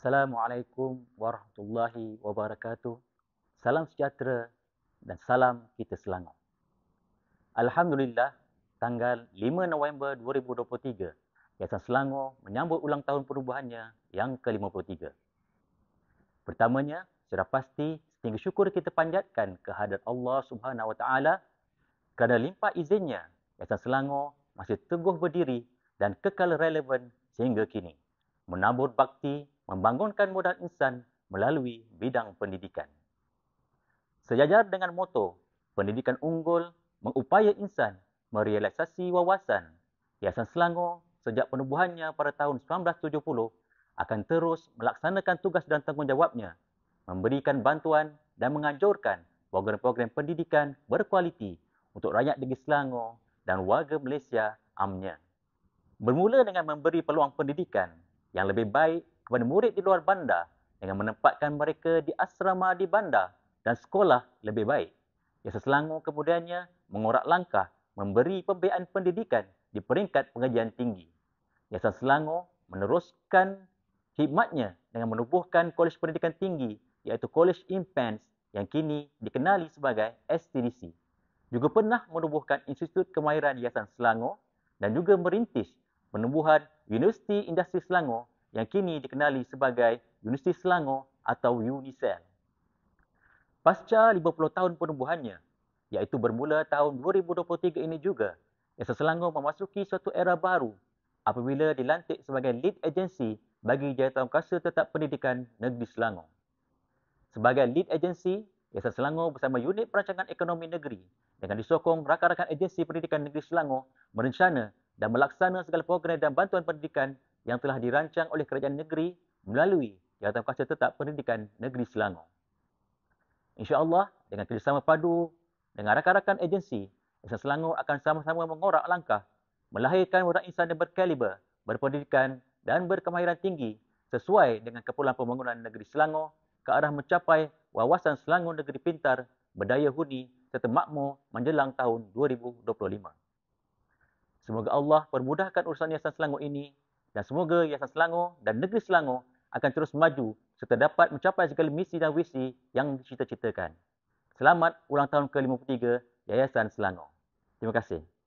Assalamualaikum warahmatullahi wabarakatuh. Salam sejahtera dan salam kita Selangor. Alhamdulillah, tanggal 5 November 2023, Yayasan Selangor menyambut ulang tahun perubahannya yang ke-53. Pertamanya, secara pasti setinggi syukur kita panjatkan kehadrat Allah Subhanahu Wa Taala kerana limpah izinnya Yayasan Selangor masih teguh berdiri dan kekal relevan sehingga kini menabur bakti, membangunkan modal insan melalui bidang pendidikan. Sejajar dengan moto pendidikan unggul mengupaya insan merealisasi wawasan, Yayasan Selangor sejak penubuhannya pada tahun 1970 akan terus melaksanakan tugas dan tanggungjawabnya memberikan bantuan dan menganjurkan program-program pendidikan berkualiti untuk rakyat negeri Selangor dan warga Malaysia amnya. Bermula dengan memberi peluang pendidikan yang lebih baik kepada murid di luar bandar dengan menempatkan mereka di asrama di bandar dan sekolah lebih baik. Jasa Selangor kemudiannya mengorak langkah memberi pembiayaan pendidikan di peringkat pengajian tinggi. Jasa Selangor meneruskan khidmatnya dengan menubuhkan Kolej Pendidikan Tinggi iaitu Kolej Impens yang kini dikenali sebagai STDC. Juga pernah menubuhkan Institut Kemahiran Yayasan Selangor dan juga merintis penubuhan Universiti Industri Selangor yang kini dikenali sebagai Universiti Selangor atau UNISEL. Pasca 50 tahun penubuhannya, iaitu bermula tahun 2023 ini juga, Universiti Selangor memasuki suatu era baru apabila dilantik sebagai lead agency bagi Jawatankuasa Tetap Pendidikan Negeri Selangor. Sebagai lead agency, Universiti Selangor bersama unit perancangan ekonomi negeri dengan disokong rakan-rakan agensi pendidikan negeri Selangor merencana dan melaksanakan segala program dan bantuan pendidikan yang telah dirancang oleh kerajaan negeri melalui Jawatan Kuasa Tetap Pendidikan Negeri Selangor. Insya Allah dengan kerjasama padu dengan rakan-rakan agensi, Desa Selangor akan sama-sama mengorak langkah melahirkan orang insan yang berkaliber, berpendidikan dan berkemahiran tinggi sesuai dengan keperluan pembangunan negeri Selangor ke arah mencapai wawasan Selangor negeri pintar, berdaya huni serta makmur menjelang tahun 2025. Semoga Allah permudahkan urusan Yayasan Selangor ini dan semoga Yayasan Selangor dan negeri Selangor akan terus maju serta dapat mencapai segala misi dan visi yang dicita-citakan. Selamat ulang tahun ke-53 Yayasan Selangor. Terima kasih.